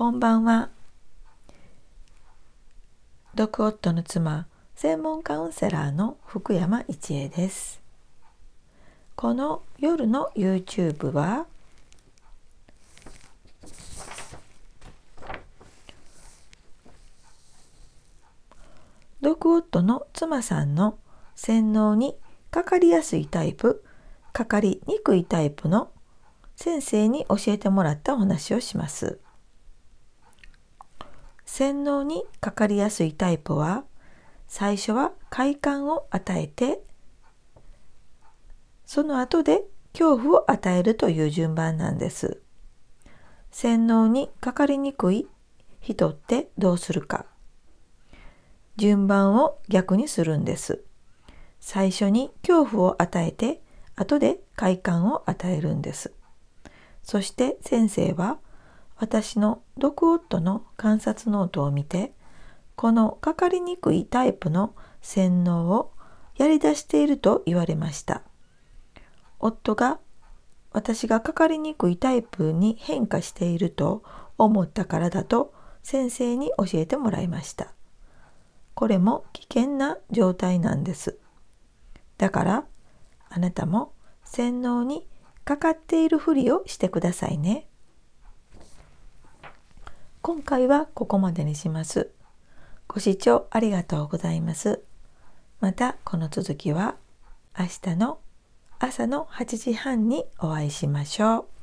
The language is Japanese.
こんばんは。ド夫の妻、専門カウンセラーの福山一恵です。この夜の YouTube は、毒夫の妻さんの洗脳にかかりやすいタイプ、かかりにくいタイプの先生に教えてもらったお話をします。洗脳にかかりやすいタイプは最初は快感を与えてその後で恐怖を与えるという順番なんです。洗脳にかかりにくい人ってどうするか順番を逆にするんです。最初に恐怖を与えて後で快感を与えるんです。そして先生は私の毒夫の観察ノートを見てこのかかりにくいタイプの洗脳をやりだしていると言われました夫が私がかかりにくいタイプに変化していると思ったからだと先生に教えてもらいましたこれも危険な状態なんですだからあなたも洗脳にかかっているふりをしてくださいね。今回はここまでにします。ご視聴ありがとうございます。またこの続きは明日の朝の8時半にお会いしましょう。